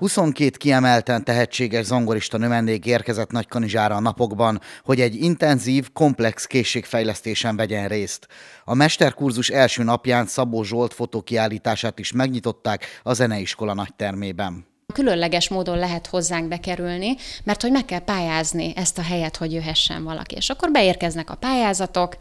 22 kiemelten tehetséges zongorista növendék érkezett Nagykanizsára a napokban, hogy egy intenzív, komplex készségfejlesztésen vegyen részt. A mesterkurzus első napján Szabó Zsolt fotókiállítását is megnyitották a zeneiskola nagytermében különleges módon lehet hozzánk bekerülni, mert hogy meg kell pályázni ezt a helyet, hogy jöhessen valaki. És akkor beérkeznek a pályázatok.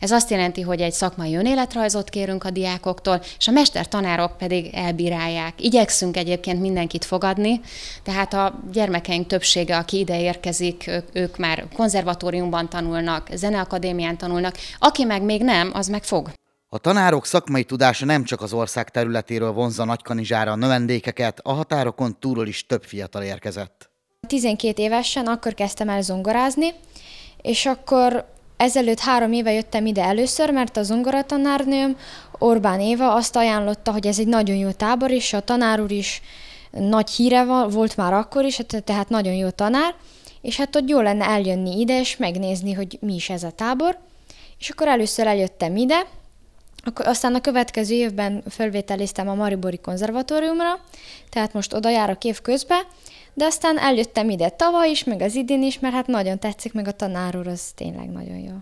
Ez azt jelenti, hogy egy szakmai önéletrajzot kérünk a diákoktól, és a mestertanárok pedig elbírálják. Igyekszünk egyébként mindenkit fogadni, tehát a gyermekeink többsége, aki ide érkezik, ők, ők már konzervatóriumban tanulnak, zeneakadémián tanulnak, aki meg még nem, az meg fog. A tanárok szakmai tudása nem csak az ország területéről vonzza Nagykanizsára a növendékeket, a határokon túlról is több fiatal érkezett. 12 évesen akkor kezdtem el zongorázni, és akkor ezelőtt három éve jöttem ide először, mert a zongoratanárnőm Orbán Éva azt ajánlotta, hogy ez egy nagyon jó tábor, és a tanár úr is nagy híre volt már akkor is, hát tehát nagyon jó tanár, és hát ott jó lenne eljönni ide, és megnézni, hogy mi is ez a tábor. És akkor először eljöttem ide, akkor Aztán a következő évben fölvételiztem a Maribori Konzervatóriumra, tehát most oda járok évközben, de aztán eljöttem ide tavaly is, meg az idén is, mert hát nagyon tetszik, meg a tanár úr az tényleg nagyon jó.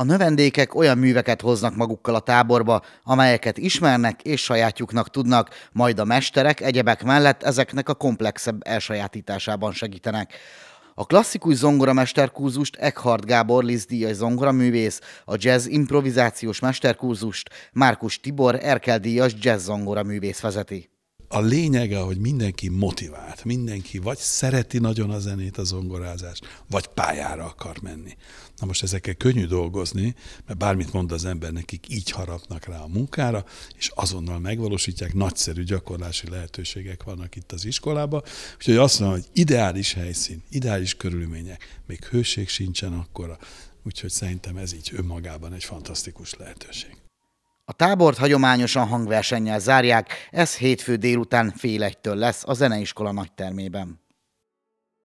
A növendékek olyan műveket hoznak magukkal a táborba, amelyeket ismernek és sajátjuknak tudnak, majd a mesterek egyebek mellett ezeknek a komplexebb elsajátításában segítenek. A klasszikus zongora mesterkúzust Eckhard Gábor Liz Díjas művész, a jazz improvizációs mesterkúzust Márkus Tibor Erkel Díjas jazz zongora művész vezeti a lényege, hogy mindenki motivált, mindenki vagy szereti nagyon a zenét, a zongorázást, vagy pályára akar menni. Na most ezekkel könnyű dolgozni, mert bármit mond az ember, nekik így harapnak rá a munkára, és azonnal megvalósítják, nagyszerű gyakorlási lehetőségek vannak itt az iskolában, úgyhogy azt mondom, hogy ideális helyszín, ideális körülmények, még hőség sincsen akkora, úgyhogy szerintem ez így önmagában egy fantasztikus lehetőség tábort hagyományosan hangversennyel zárják, ez hétfő délután fél egytől lesz a zeneiskola nagytermében.